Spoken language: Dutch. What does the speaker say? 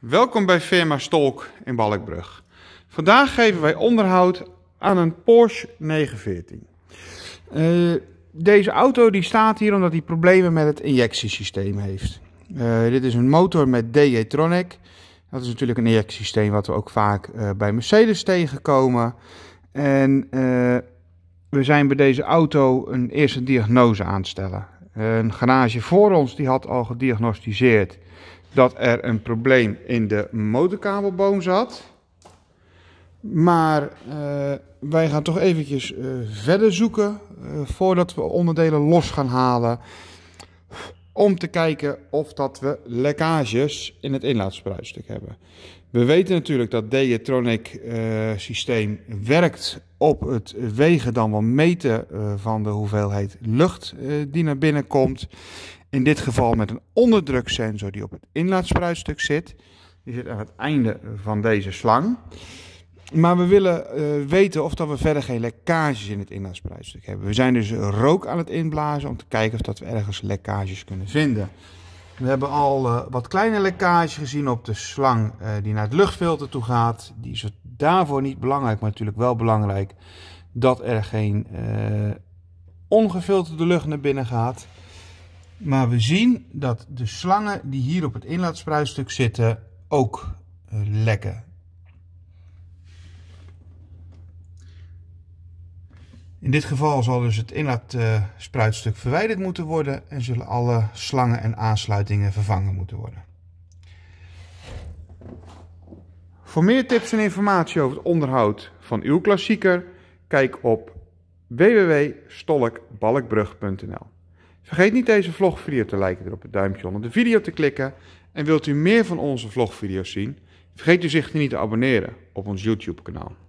Welkom bij firma Stolk in Balkbrug. Vandaag geven wij onderhoud aan een Porsche 914. Eh, deze auto die staat hier omdat hij problemen met het injectiesysteem heeft. Eh, dit is een motor met DJ-tronic. Dat is natuurlijk een injectiesysteem wat we ook vaak eh, bij Mercedes tegenkomen. En we zijn bij deze auto een eerste diagnose aan het stellen. Een garage voor ons die had al gediagnosticeerd dat er een probleem in de motorkabelboom zat. Maar eh, wij gaan toch eventjes eh, verder zoeken eh, voordat we onderdelen los gaan halen. Om te kijken of dat we lekkages in het inlaatspruitstuk hebben. We weten natuurlijk dat Deatronic uh, eh, systeem werkt op het wegen dan wel meten eh, van de hoeveelheid lucht eh, die naar binnen komt. In dit geval met een onderdruksensor die op het inlaatspruitstuk zit. Die zit aan het einde van deze slang. Maar we willen weten of dat we verder geen lekkages in het inlaatspruitstuk hebben. We zijn dus rook aan het inblazen om te kijken of dat we ergens lekkages kunnen vinden. We hebben al eh, wat kleine lekkage gezien op de slang eh, die naar het luchtfilter toe gaat. Die is daarvoor niet belangrijk, maar natuurlijk wel belangrijk dat er geen eh, ongefilterde lucht naar binnen gaat. Maar we zien dat de slangen die hier op het inlaatspruitstuk zitten ook lekken. In dit geval zal dus het inlaatspruitstuk verwijderd moeten worden en zullen alle slangen en aansluitingen vervangen moeten worden. Voor meer tips en informatie over het onderhoud van uw klassieker, kijk op www.stolkbalkbrug.nl. Vergeet niet deze vlogvideo te liken en op het duimpje onder de video te klikken. En wilt u meer van onze vlogvideo's zien? Vergeet u zich niet te abonneren op ons YouTube kanaal.